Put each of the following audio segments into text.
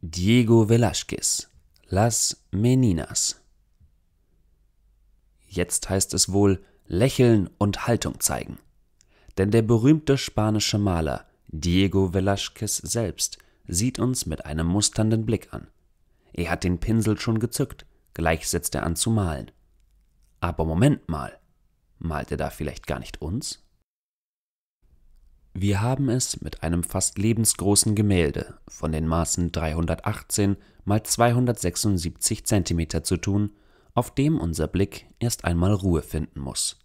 Diego Velázquez, Las Meninas. Jetzt heißt es wohl lächeln und Haltung zeigen. Denn der berühmte spanische Maler Diego Velázquez selbst sieht uns mit einem musternden Blick an. Er hat den Pinsel schon gezückt, gleich setzt er an zu malen. Aber Moment mal, malt er da vielleicht gar nicht uns? Wir haben es mit einem fast lebensgroßen Gemälde von den Maßen 318 mal 276 cm zu tun, auf dem unser Blick erst einmal Ruhe finden muss.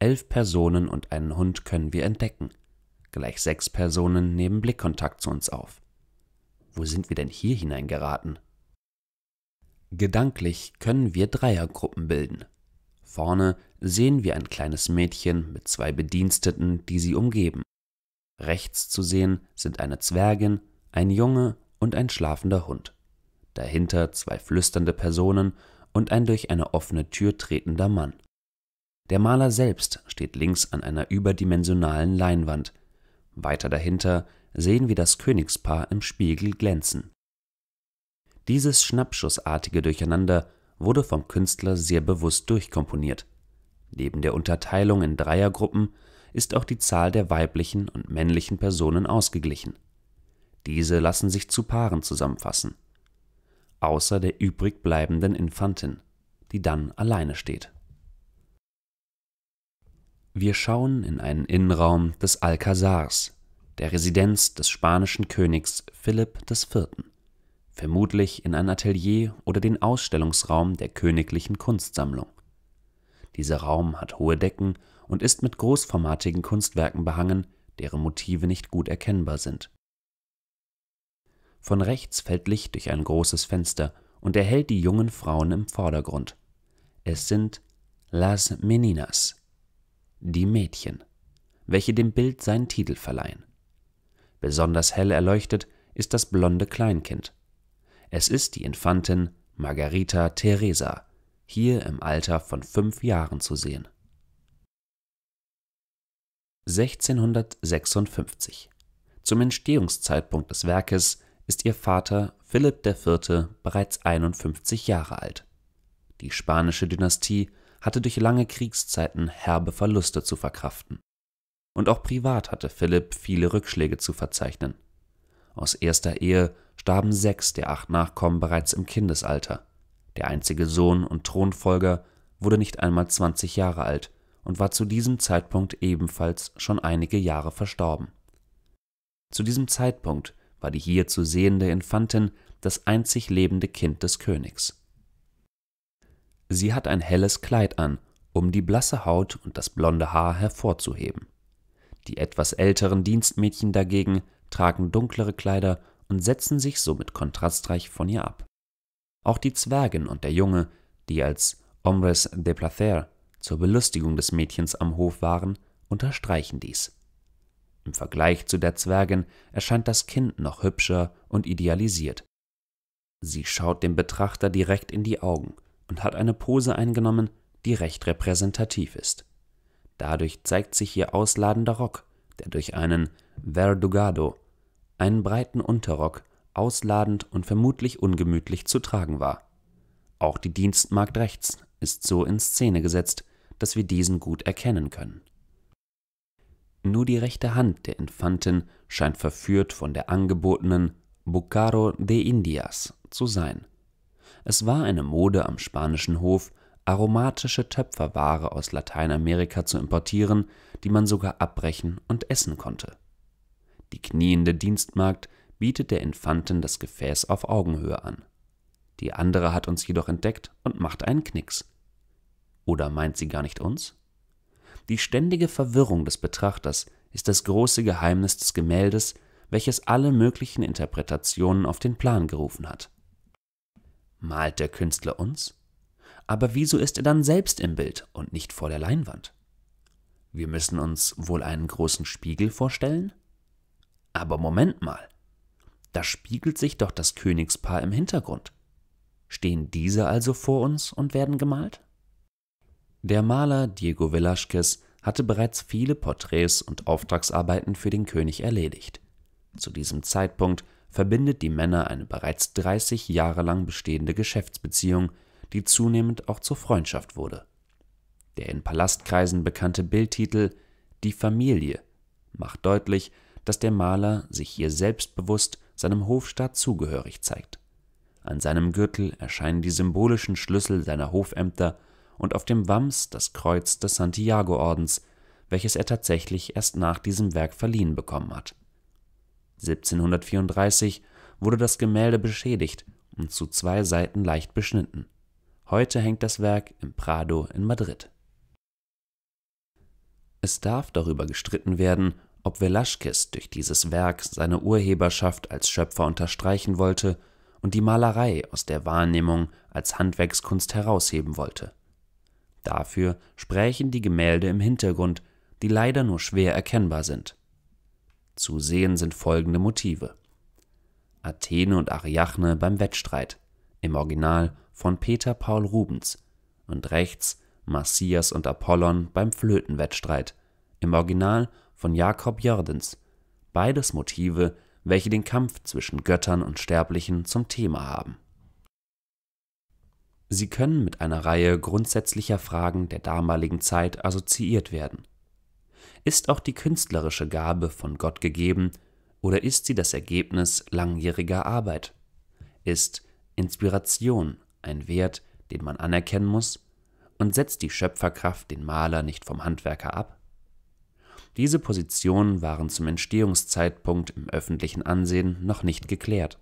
Elf Personen und einen Hund können wir entdecken. Gleich sechs Personen nehmen Blickkontakt zu uns auf. Wo sind wir denn hier hineingeraten? Gedanklich können wir Dreiergruppen bilden. Vorne sehen wir ein kleines Mädchen mit zwei Bediensteten, die sie umgeben. Rechts zu sehen sind eine Zwergin, ein Junge und ein schlafender Hund. Dahinter zwei flüsternde Personen und ein durch eine offene Tür tretender Mann. Der Maler selbst steht links an einer überdimensionalen Leinwand. Weiter dahinter sehen wir das Königspaar im Spiegel glänzen. Dieses schnappschussartige Durcheinander wurde vom Künstler sehr bewusst durchkomponiert. Neben der Unterteilung in Dreiergruppen ist auch die Zahl der weiblichen und männlichen Personen ausgeglichen. Diese lassen sich zu Paaren zusammenfassen, außer der übrig bleibenden Infantin, die dann alleine steht. Wir schauen in einen Innenraum des Alcazars, der Residenz des spanischen Königs Philipp IV., vermutlich in ein Atelier oder den Ausstellungsraum der königlichen Kunstsammlung. Dieser Raum hat hohe Decken und ist mit großformatigen Kunstwerken behangen, deren Motive nicht gut erkennbar sind. Von rechts fällt Licht durch ein großes Fenster und erhält die jungen Frauen im Vordergrund. Es sind Las Meninas, die Mädchen, welche dem Bild seinen Titel verleihen. Besonders hell erleuchtet ist das blonde Kleinkind. Es ist die Infantin Margarita Teresa, hier im Alter von fünf Jahren zu sehen. 1656. Zum Entstehungszeitpunkt des Werkes ist ihr Vater Philipp IV. bereits 51 Jahre alt. Die spanische Dynastie hatte durch lange Kriegszeiten herbe Verluste zu verkraften. Und auch privat hatte Philipp viele Rückschläge zu verzeichnen. Aus erster Ehe starben sechs der acht Nachkommen bereits im Kindesalter. Der einzige Sohn und Thronfolger wurde nicht einmal 20 Jahre alt und war zu diesem Zeitpunkt ebenfalls schon einige Jahre verstorben. Zu diesem Zeitpunkt war die hier zu sehende Infantin das einzig lebende Kind des Königs. Sie hat ein helles Kleid an, um die blasse Haut und das blonde Haar hervorzuheben. Die etwas älteren Dienstmädchen dagegen tragen dunklere Kleider und setzen sich somit kontrastreich von ihr ab. Auch die Zwergin und der Junge, die als Hombres de Placer zur Belustigung des Mädchens am Hof waren, unterstreichen dies. Im Vergleich zu der Zwergin erscheint das Kind noch hübscher und idealisiert. Sie schaut dem Betrachter direkt in die Augen und hat eine Pose eingenommen, die recht repräsentativ ist. Dadurch zeigt sich ihr ausladender Rock, der durch einen Verdugado, einen breiten Unterrock, ausladend und vermutlich ungemütlich zu tragen war. Auch die Dienstmagd rechts ist so in Szene gesetzt, dass wir diesen gut erkennen können. Nur die rechte Hand der Infantin scheint verführt von der angebotenen Bucaro de Indias zu sein. Es war eine Mode am spanischen Hof, aromatische Töpferware aus Lateinamerika zu importieren, die man sogar abbrechen und essen konnte. Die kniende Dienstmagd bietet der Infantin das Gefäß auf Augenhöhe an. Die andere hat uns jedoch entdeckt und macht einen Knicks. Oder meint sie gar nicht uns? Die ständige Verwirrung des Betrachters ist das große Geheimnis des Gemäldes, welches alle möglichen Interpretationen auf den Plan gerufen hat. Malt der Künstler uns? Aber wieso ist er dann selbst im Bild und nicht vor der Leinwand? Wir müssen uns wohl einen großen Spiegel vorstellen? Aber Moment mal, da spiegelt sich doch das Königspaar im Hintergrund. Stehen diese also vor uns und werden gemalt? Der Maler Diego Velasquez hatte bereits viele Porträts und Auftragsarbeiten für den König erledigt. Zu diesem Zeitpunkt verbindet die Männer eine bereits 30 Jahre lang bestehende Geschäftsbeziehung, die zunehmend auch zur Freundschaft wurde. Der in Palastkreisen bekannte Bildtitel Die Familie macht deutlich, dass der Maler sich hier selbstbewusst seinem Hofstaat zugehörig zeigt. An seinem Gürtel erscheinen die symbolischen Schlüssel seiner Hofämter und auf dem Wams das Kreuz des Santiago-Ordens, welches er tatsächlich erst nach diesem Werk verliehen bekommen hat. 1734 wurde das Gemälde beschädigt und zu zwei Seiten leicht beschnitten. Heute hängt das Werk im Prado in Madrid. Es darf darüber gestritten werden, ob Velasquez durch dieses Werk seine Urheberschaft als Schöpfer unterstreichen wollte und die Malerei aus der Wahrnehmung als Handwerkskunst herausheben wollte. Dafür sprächen die Gemälde im Hintergrund, die leider nur schwer erkennbar sind. Zu sehen sind folgende Motive: Athene und Ariachne beim Wettstreit, im Original von Peter Paul Rubens, und rechts Massias und Apollon beim Flötenwettstreit, im Original von Jakob Jordens. Beides Motive, welche den Kampf zwischen Göttern und Sterblichen zum Thema haben Sie können mit einer Reihe grundsätzlicher Fragen der damaligen Zeit assoziiert werden. Ist auch die künstlerische Gabe von Gott gegeben oder ist sie das Ergebnis langjähriger Arbeit? Ist Inspiration ein Wert, den man anerkennen muss und setzt die Schöpferkraft den Maler nicht vom Handwerker ab? Diese Positionen waren zum Entstehungszeitpunkt im öffentlichen Ansehen noch nicht geklärt,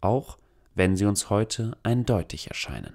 auch wenn sie uns heute eindeutig erscheinen.